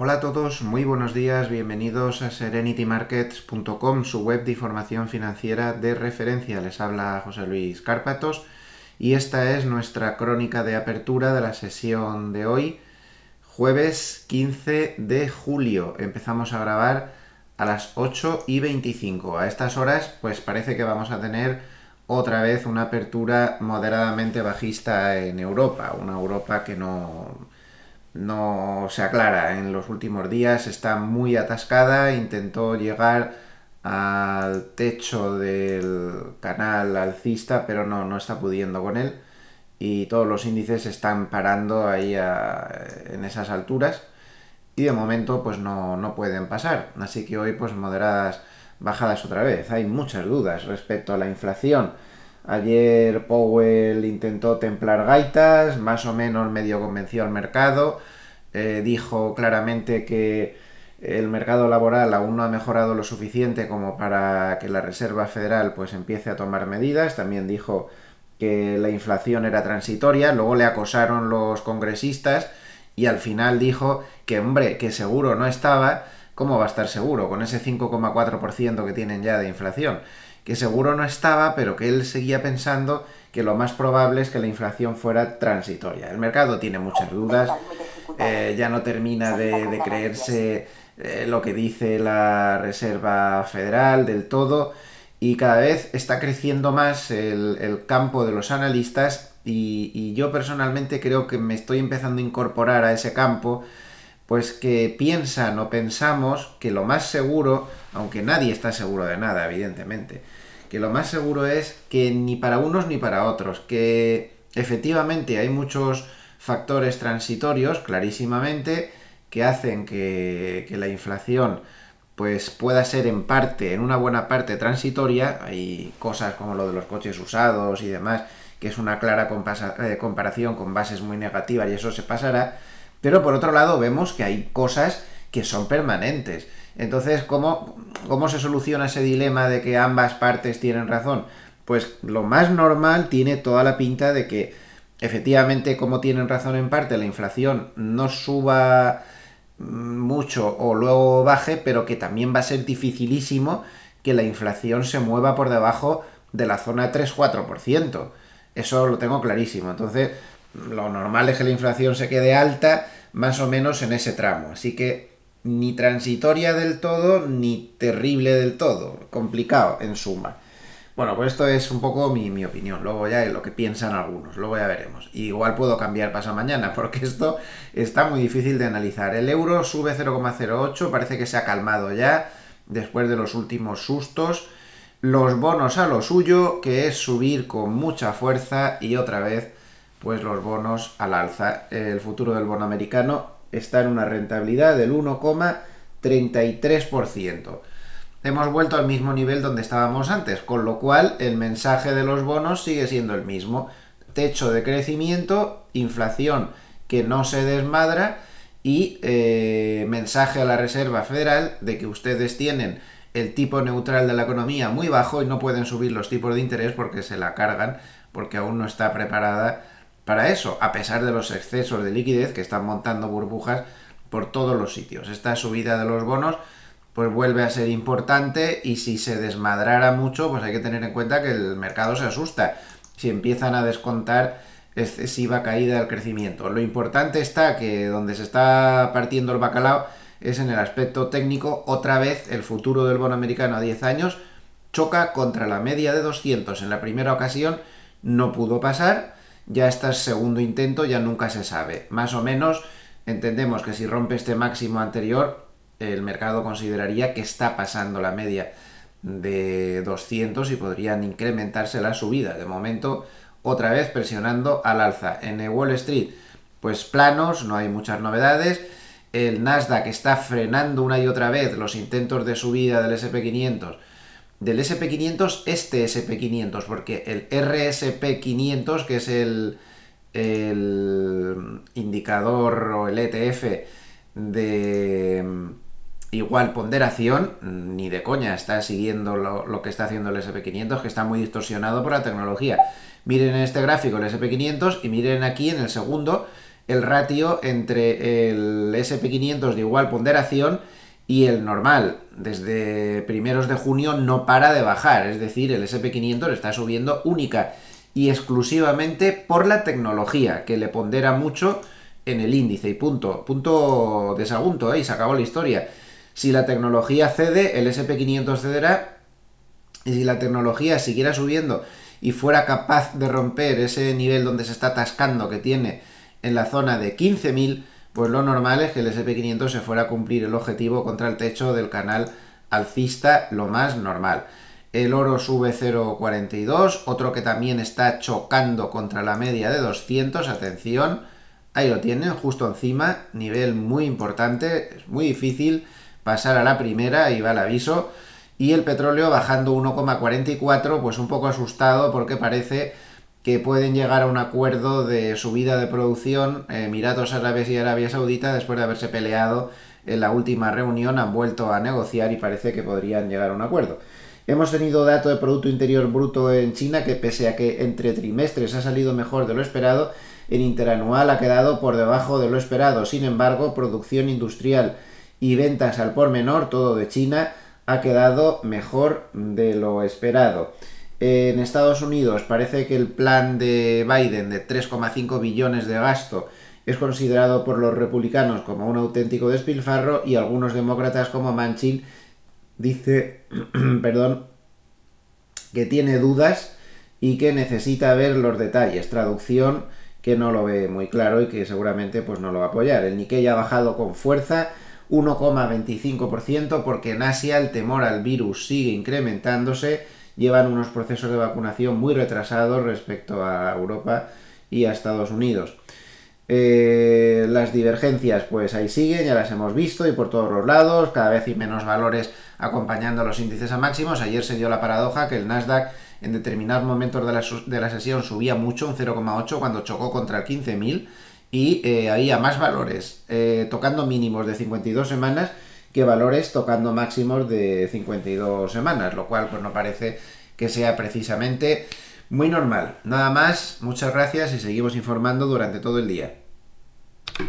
Hola a todos, muy buenos días, bienvenidos a serenitymarkets.com, su web de información financiera de referencia. Les habla José Luis Cárpatos y esta es nuestra crónica de apertura de la sesión de hoy, jueves 15 de julio. Empezamos a grabar a las 8 y 25. A estas horas, pues parece que vamos a tener otra vez una apertura moderadamente bajista en Europa, una Europa que no no se aclara en los últimos días, está muy atascada, intentó llegar al techo del canal alcista, pero no, no está pudiendo con él y todos los índices están parando ahí en esas alturas y de momento pues no, no pueden pasar. Así que hoy pues moderadas bajadas otra vez. Hay muchas dudas respecto a la inflación Ayer Powell intentó templar gaitas, más o menos medio convenció al mercado, eh, dijo claramente que el mercado laboral aún no ha mejorado lo suficiente como para que la Reserva Federal pues empiece a tomar medidas, también dijo que la inflación era transitoria, luego le acosaron los congresistas y al final dijo que hombre, que seguro no estaba, ¿cómo va a estar seguro con ese 5,4% que tienen ya de inflación? que seguro no estaba, pero que él seguía pensando que lo más probable es que la inflación fuera transitoria. El mercado tiene muchas dudas, eh, ya no termina de, creerse eh, lo que dice la Reserva Federal del todo y cada vez está creciendo más el, campo de los analistas y, y, yo personalmente creo que me estoy empezando a incorporar a ese campo pues que piensan o pensamos que lo más seguro, aunque nadie está seguro de nada, evidentemente, que lo más seguro es que ni para unos ni para otros, que efectivamente hay muchos factores transitorios, clarísimamente, que hacen que, la inflación pues pueda ser en parte, en una buena parte transitoria, hay cosas como lo de los coches usados y demás, que es una clara eh, comparación con bases muy negativas y eso se pasará, pero por otro lado vemos que hay cosas que son permanentes entonces, ¿cómo, ¿cómo se soluciona ese dilema de que ambas partes tienen razón? Pues lo más normal tiene toda la pinta de que efectivamente, como tienen razón en parte, la inflación no suba mucho o luego baje, pero que también va a ser dificilísimo que la inflación se mueva por debajo de la zona 3-4%. Eso lo tengo clarísimo. Entonces, lo normal es que la inflación se quede alta, más o menos en ese tramo. Así que ni transitoria del todo, ni terrible del todo. Complicado, en suma. Bueno, pues esto es un poco mi, opinión. Luego ya es lo que piensan algunos. Luego ya veremos. igual puedo cambiar para mañana, porque esto está muy difícil de analizar. El euro sube 0,08, parece que se ha calmado ya después de los últimos sustos. Los bonos a lo suyo, que es subir con mucha fuerza y otra vez, pues los bonos al alza. El futuro del bono americano está en una rentabilidad del 1,33%. Hemos vuelto al mismo nivel donde estábamos antes, con lo cual el mensaje de los bonos sigue siendo el mismo. Techo de crecimiento, inflación que no se desmadra y eh, mensaje a la Reserva Federal de que ustedes tienen el tipo neutral de la economía muy bajo y no pueden subir los tipos de interés porque se la cargan, porque aún no está preparada para eso, a pesar de los excesos de liquidez que están montando burbujas por todos los sitios. Esta subida de los bonos pues vuelve a ser importante y si se desmadrara mucho, pues hay que tener en cuenta que el mercado se asusta si empiezan a descontar excesiva caída del crecimiento. Lo importante está que donde se está partiendo el bacalao es en el aspecto técnico. Otra vez el futuro del bono americano a 10 años choca contra la media de 200 en la primera ocasión, no pudo pasar ya el segundo intento, ya nunca se sabe. Más o menos entendemos que si rompe este máximo anterior, el mercado consideraría que está pasando la media de 200 y podrían incrementarse la subida. De momento, otra vez presionando al alza. En el Wall Street, pues planos, no hay muchas novedades. El Nasdaq está frenando una y otra vez los intentos de subida del SP500 del SP500, este SP500, porque el RSP500, que es el, el indicador o el ETF de mm, igual ponderación, mm, ni de coña está siguiendo lo, lo que está haciendo el SP500, que está muy distorsionado por la tecnología. Miren en este gráfico el SP500 y miren aquí en el segundo el ratio entre el SP500 de igual ponderación y el normal desde primeros de junio no para de bajar, es decir, el SP500 está subiendo única y exclusivamente por la tecnología, que le pondera mucho en el índice y punto, punto desagunto, ¿eh? y se acabó la historia. Si la tecnología cede, el SP500 cederá, y si la tecnología siguiera subiendo y fuera capaz de romper ese nivel donde se está atascando que tiene en la zona de 15.000, pues lo normal es que el SP500 se fuera a cumplir el objetivo contra el techo del canal alcista, lo más normal. El oro sube 0,42, otro que también está chocando contra la media de 200, atención, ahí lo tienen, justo encima, nivel muy importante, es muy difícil pasar a la primera, y va el aviso, y el petróleo bajando 1,44, pues un poco asustado porque parece que pueden llegar a un acuerdo de subida de producción. Eh, Emiratos Árabes y Arabia Saudita, después de haberse peleado en la última reunión, han vuelto a negociar y parece que podrían llegar a un acuerdo. Hemos tenido dato de Producto Interior Bruto en China que pese a que entre trimestres ha salido mejor de lo esperado, en interanual ha quedado por debajo de lo esperado. Sin embargo, producción industrial y ventas al por menor, todo de China, ha quedado mejor de lo esperado en Estados Unidos parece que el plan de Biden de 3,5 billones de gasto es considerado por los republicanos como un auténtico despilfarro y algunos demócratas como Manchin dice, perdón, que tiene dudas y que necesita ver los detalles. Traducción que no lo ve muy claro y que seguramente pues no lo va a apoyar. El Nikkei ha bajado con fuerza 1,25% porque en Asia el temor al virus sigue incrementándose llevan unos procesos de vacunación muy retrasados respecto a Europa y a Estados Unidos. Eh, las divergencias, pues ahí siguen, ya las hemos visto y por todos los lados, cada vez hay menos valores acompañando los índices a máximos. Ayer se dio la paradoja que el Nasdaq en determinados momentos de la, sesión subía mucho, un 0,8, cuando chocó contra el 15.000 y había eh, más valores eh, tocando mínimos de 52 semanas que valores tocando máximos de 52 semanas, lo cual pues no parece que sea precisamente muy normal. Nada más, muchas gracias y seguimos informando durante todo el día.